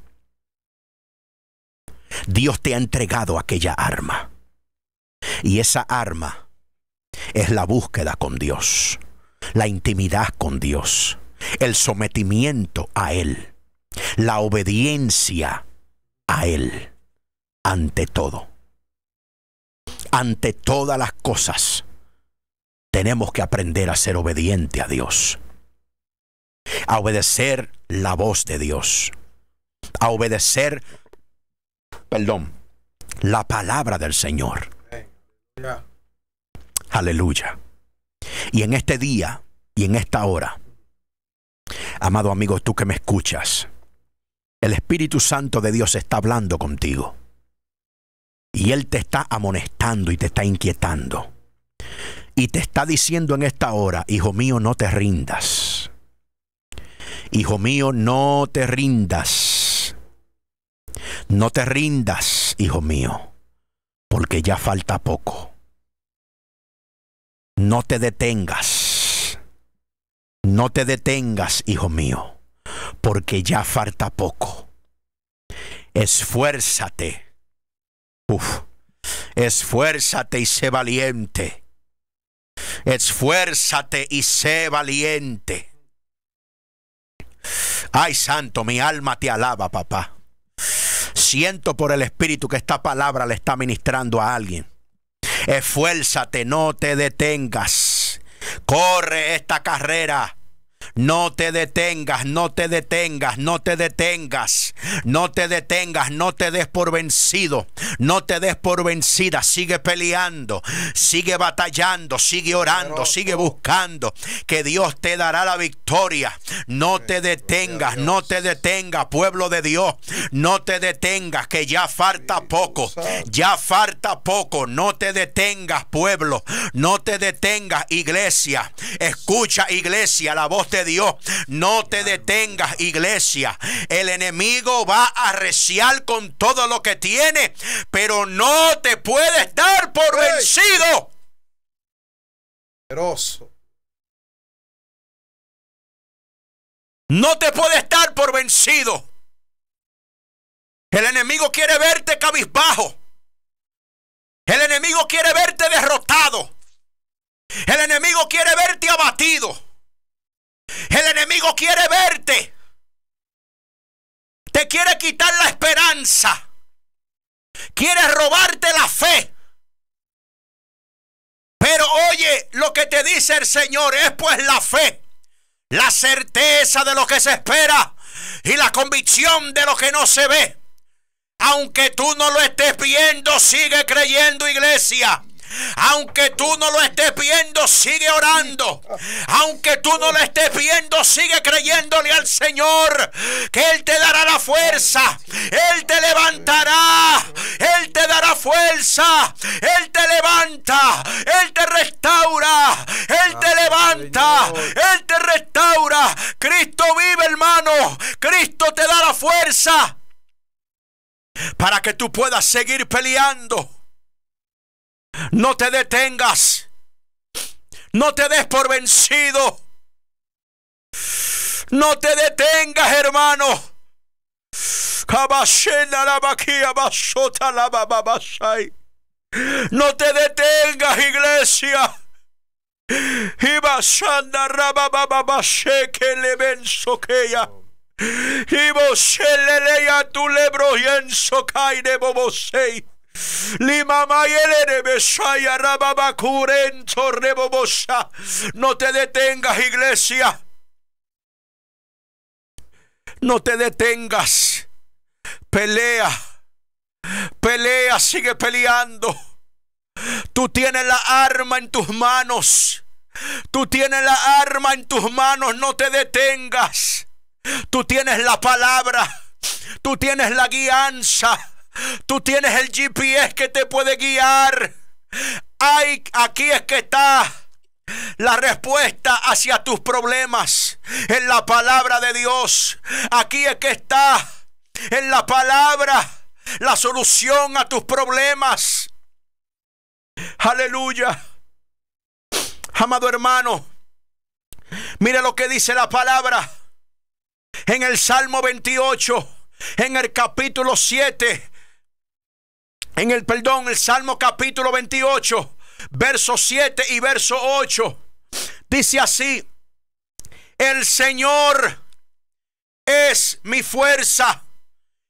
Dios te ha entregado aquella arma. Y esa arma es la búsqueda con Dios, la intimidad con Dios, el sometimiento a Él, la obediencia a Él ante todo. Ante todas las cosas, tenemos que aprender a ser obediente a Dios, a obedecer la voz de Dios, a obedecer, perdón, la palabra del Señor. Aleluya. Y en este día y en esta hora, amado amigo, tú que me escuchas, el Espíritu Santo de Dios está hablando contigo. Y Él te está amonestando y te está inquietando. Y te está diciendo en esta hora, hijo mío, no te rindas. Hijo mío, no te rindas. No te rindas, hijo mío, porque ya falta poco. No te detengas. No te detengas, hijo mío, porque ya falta poco. Esfuérzate Esfuérzate y sé valiente. Esfuérzate y sé valiente. Ay, santo, mi alma te alaba, papá. Siento por el Espíritu que esta palabra le está ministrando a alguien. Esfuérzate, no te detengas. Corre esta carrera no te detengas, no te detengas, no te detengas, no te detengas, no te des por vencido, no te des por vencida, sigue peleando, sigue batallando, sigue orando, sigue buscando, que Dios te dará la victoria. No te detengas, no te detengas, pueblo de Dios, no te detengas, que ya falta poco, ya falta poco, no te detengas, pueblo, no te detengas, iglesia, escucha iglesia la voz Dios No te detengas, iglesia. El enemigo va a reciar con todo lo que tiene, pero no te puedes dar por vencido. No te puedes dar por vencido. El enemigo quiere verte cabizbajo. El enemigo quiere verte derrotado. El enemigo quiere verte abatido. El enemigo quiere verte. Te quiere quitar la esperanza. Quiere robarte la fe. Pero oye lo que te dice el Señor. Es pues la fe. La certeza de lo que se espera. Y la convicción de lo que no se ve. Aunque tú no lo estés viendo, sigue creyendo iglesia. Aunque tú no lo estés viendo, sigue orando. Aunque tú no lo estés viendo, sigue creyéndole al Señor que Él te dará la fuerza. Él te levantará. Él te dará fuerza. Él te levanta. Él te restaura. Él te ah, levanta. Él te restaura. Cristo vive, hermano. Cristo te da la fuerza para que tú puedas seguir peleando. No te detengas. No te des por vencido. No te detengas, hermano. No te detengas, iglesia. Y vos se le lea tu lebro y en socai de bobosei. No te detengas, iglesia. No te detengas. Pelea. Pelea, sigue peleando. Tú tienes la arma en tus manos. Tú tienes la arma en tus manos. No te detengas. Tú tienes la palabra. Tú tienes la guianza. Tú tienes el GPS que te puede guiar. aquí es que está la respuesta hacia tus problemas en la palabra de Dios. Aquí es que está en la palabra la solución a tus problemas. Aleluya. Amado hermano, mire lo que dice la palabra en el Salmo 28, en el capítulo 7, en el perdón, el Salmo capítulo 28, verso 7 y verso 8. Dice así, el Señor es mi fuerza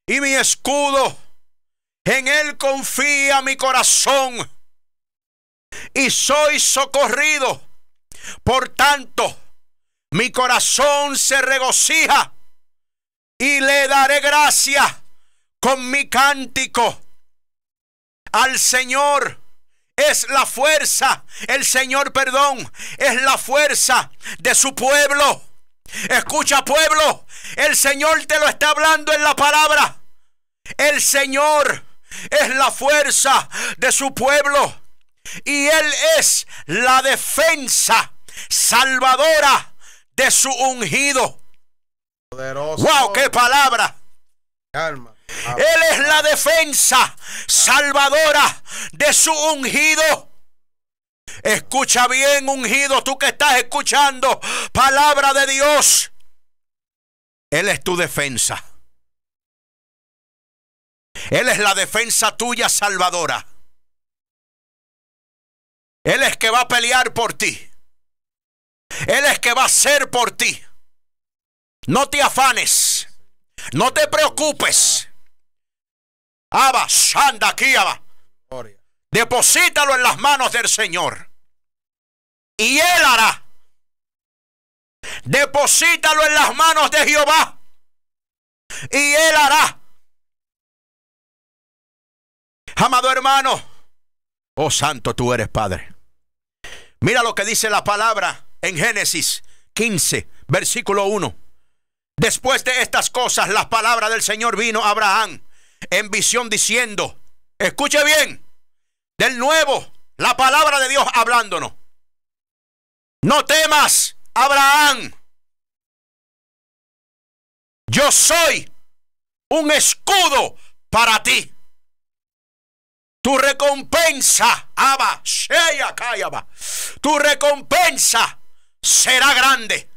y mi escudo. En Él confía mi corazón y soy socorrido. Por tanto, mi corazón se regocija y le daré gracia con mi cántico al Señor. Es la fuerza, el Señor, perdón, es la fuerza de su pueblo. Escucha pueblo, el Señor te lo está hablando en la palabra. El Señor es la fuerza de su pueblo y Él es la defensa salvadora de su ungido. ¡Wow! ¡Qué palabra! Calma. Ah. Él es la defensa salvadora de su ungido. Escucha bien, ungido, tú que estás escuchando palabra de Dios. Él es tu defensa. Él es la defensa tuya salvadora. Él es que va a pelear por ti. Él es que va a ser por ti. No te afanes. No te preocupes. Abba, sanda aquí, Abba. Deposítalo en las manos del Señor. Y Él hará. Deposítalo en las manos de Jehová. Y Él hará. Amado hermano, oh santo tú eres Padre. Mira lo que dice la palabra en Génesis 15, versículo 1. Después de estas cosas, la palabra del Señor vino a Abraham en visión diciendo, escuche bien, del nuevo, la palabra de Dios hablándonos. No temas, Abraham. Yo soy un escudo para ti. Tu recompensa, Abba, Sheya, Tu recompensa será grande.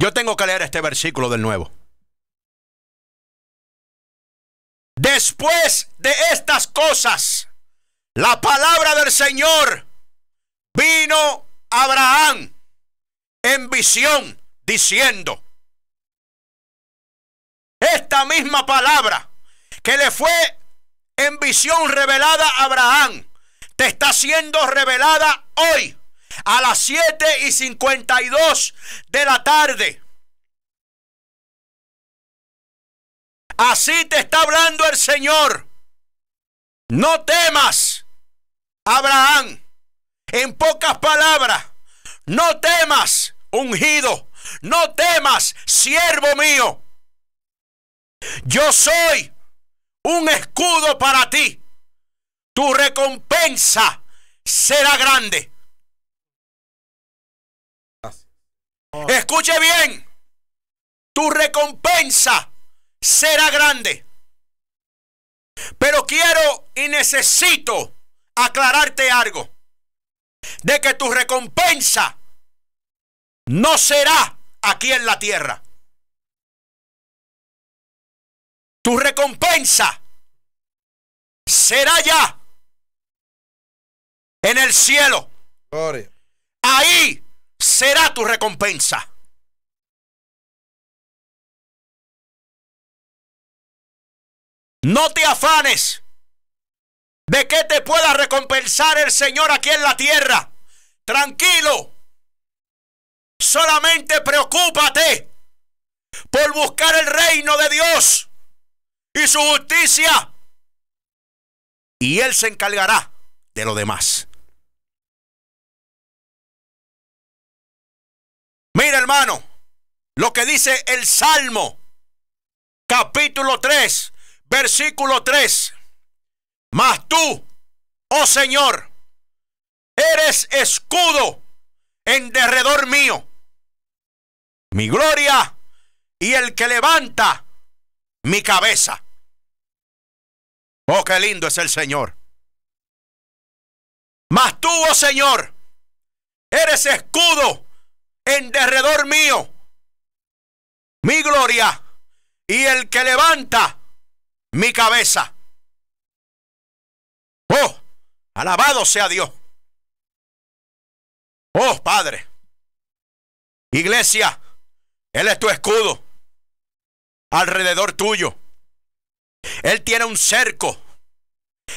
Yo tengo que leer este versículo del nuevo. Después de estas cosas, la palabra del Señor vino a Abraham en visión diciendo, esta misma palabra que le fue en visión revelada a Abraham, te está siendo revelada hoy a las 7 y 52 de la tarde. Así te está hablando el Señor. No temas, Abraham. En pocas palabras, no temas, ungido. No temas, siervo mío. Yo soy un escudo para ti. Tu recompensa será grande. Escuche bien, tu recompensa será grande. Pero quiero y necesito aclararte algo. De que tu recompensa no será aquí en la tierra. Tu recompensa será ya en el cielo. Ahí será tu recompensa. No te afanes de que te pueda recompensar el Señor aquí en la tierra. Tranquilo. Solamente preocúpate por buscar el reino de Dios y su justicia. Y Él se encargará de lo demás. hermano, lo que dice el Salmo, capítulo 3, versículo 3. Mas tú, oh Señor, eres escudo en derredor mío, mi gloria y el que levanta mi cabeza. Oh, qué lindo es el Señor. Mas tú, oh Señor, eres escudo en derredor mío mi gloria y el que levanta mi cabeza. Oh, alabado sea Dios. Oh, Padre. Iglesia, Él es tu escudo alrededor tuyo. Él tiene un cerco.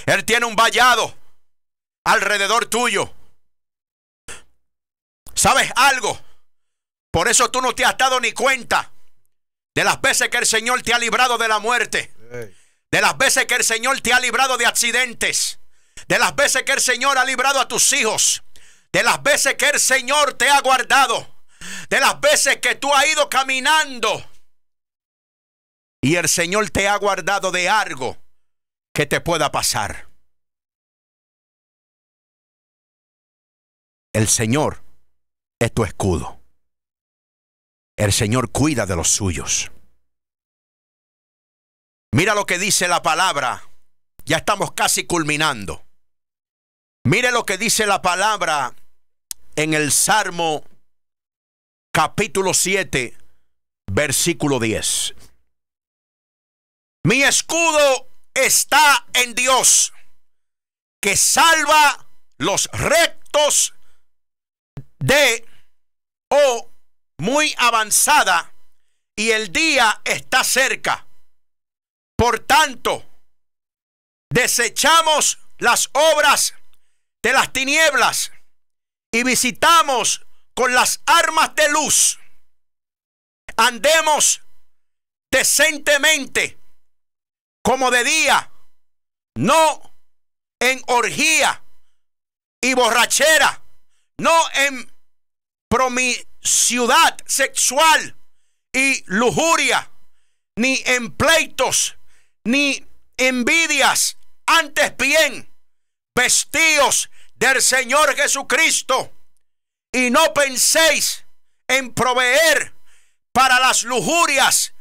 Él tiene un vallado alrededor tuyo. ¿Sabes algo? Por eso tú no te has dado ni cuenta de las veces que el Señor te ha librado de la muerte, de las veces que el Señor te ha librado de accidentes, de las veces que el Señor ha librado a tus hijos, de las veces que el Señor te ha guardado, de las veces que tú has ido caminando y el Señor te ha guardado de algo que te pueda pasar. El Señor es tu escudo. El Señor cuida de los suyos. Mira lo que dice la palabra. Ya estamos casi culminando. Mire lo que dice la palabra en el Salmo capítulo 7, versículo 10. Mi escudo está en Dios, que salva los rectos de o oh, muy avanzada y el día está cerca. Por tanto, desechamos las obras de las tinieblas y visitamos con las armas de luz. Andemos decentemente como de día, no en orgía y borrachera, no en promi ciudad sexual y lujuria, ni en pleitos, ni envidias, antes bien, vestidos del Señor Jesucristo y no penséis en proveer para las lujurias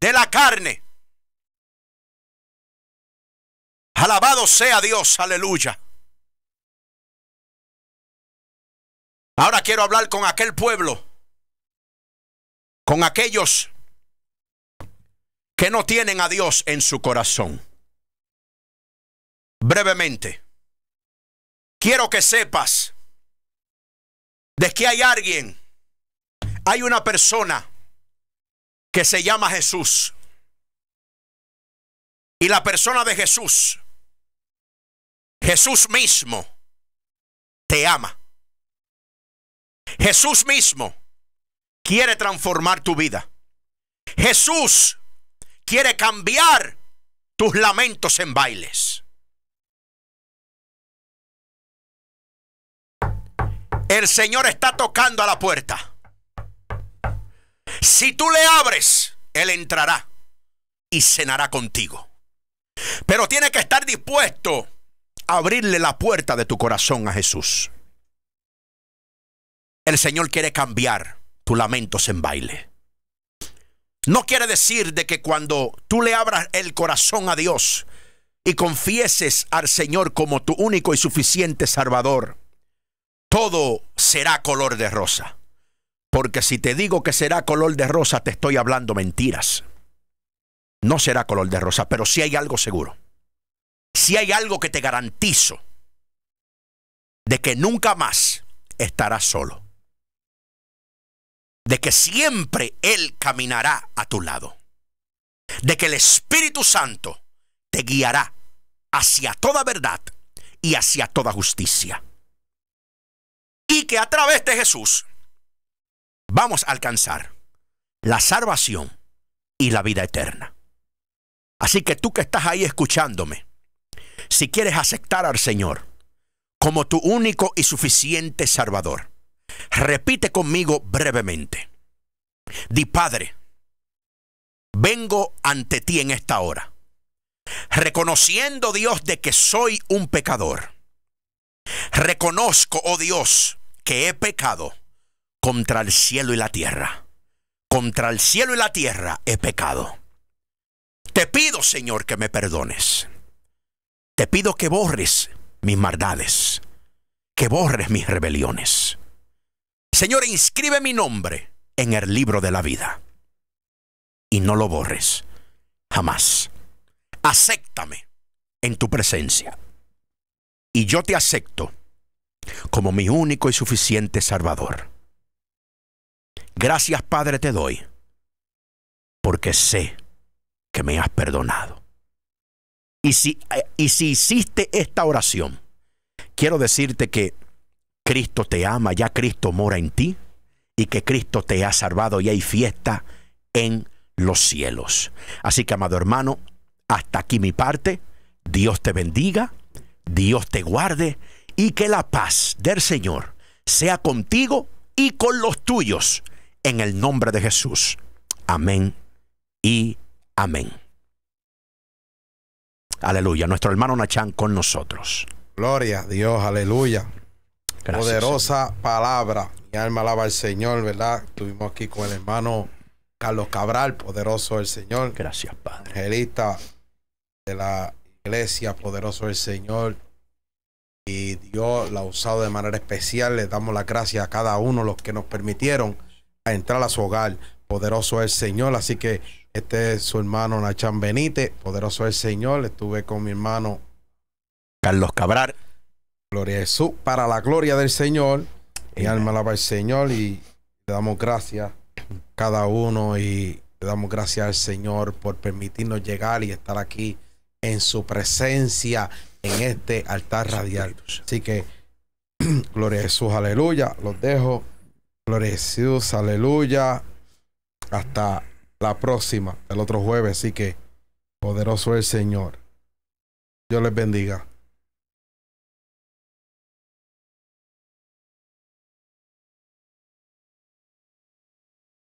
de la carne. Alabado sea Dios, aleluya. Ahora quiero hablar con aquel pueblo con aquellos que no tienen a Dios en su corazón. Brevemente, quiero que sepas de que hay alguien, hay una persona que se llama Jesús. Y la persona de Jesús, Jesús mismo, te ama. Jesús mismo quiere transformar tu vida. Jesús quiere cambiar tus lamentos en bailes. El Señor está tocando a la puerta. Si tú le abres, Él entrará y cenará contigo. Pero tiene que estar dispuesto a abrirle la puerta de tu corazón a Jesús. El Señor quiere cambiar tu en en baile. No quiere decir de que cuando tú le abras el corazón a Dios y confieses al Señor como tu único y suficiente Salvador, todo será color de rosa. Porque si te digo que será color de rosa, te estoy hablando mentiras. No será color de rosa, pero si hay algo seguro. Si hay algo que te garantizo de que nunca más estarás solo de que siempre Él caminará a tu lado, de que el Espíritu Santo te guiará hacia toda verdad y hacia toda justicia. Y que a través de Jesús vamos a alcanzar la salvación y la vida eterna. Así que tú que estás ahí escuchándome, si quieres aceptar al Señor como tu único y suficiente Salvador, Repite conmigo brevemente. Di Padre, vengo ante ti en esta hora, reconociendo Dios de que soy un pecador. Reconozco, oh Dios, que he pecado contra el cielo y la tierra. Contra el cielo y la tierra he pecado. Te pido, Señor, que me perdones. Te pido que borres mis maldades, que borres mis rebeliones Señor, inscribe mi nombre en el libro de la vida y no lo borres jamás. Acéptame en tu presencia y yo te acepto como mi único y suficiente Salvador. Gracias Padre te doy porque sé que me has perdonado. Y si, eh, y si hiciste esta oración, quiero decirte que Cristo te ama, ya Cristo mora en ti y que Cristo te ha salvado y hay fiesta en los cielos. Así que, amado hermano, hasta aquí mi parte. Dios te bendiga, Dios te guarde y que la paz del Señor sea contigo y con los tuyos. En el nombre de Jesús. Amén y amén. Aleluya. Nuestro hermano Nachán con nosotros. Gloria a Dios, aleluya. Poderosa palabra. Mi alma alaba al Señor, ¿verdad? Estuvimos aquí con el hermano Carlos Cabral, poderoso el Señor. Gracias, Padre. Evangelista de la iglesia, poderoso el Señor. Y Dios la ha usado de manera especial. Le damos la gracia a cada uno, los que nos permitieron entrar a su hogar. Poderoso el Señor. Así que este es su hermano Nachan Benítez. Poderoso el Señor. Estuve con mi hermano Carlos Cabral. Gloria a Jesús. Para la gloria del Señor. y alma alaba al Señor y le damos gracias cada uno y le damos gracias al Señor por permitirnos llegar y estar aquí en su presencia en este altar radial. Así que, gloria a Jesús, aleluya. Los dejo. Gloria a Jesús, aleluya. Hasta la próxima, el otro jueves. Así que, poderoso el Señor. Dios les bendiga.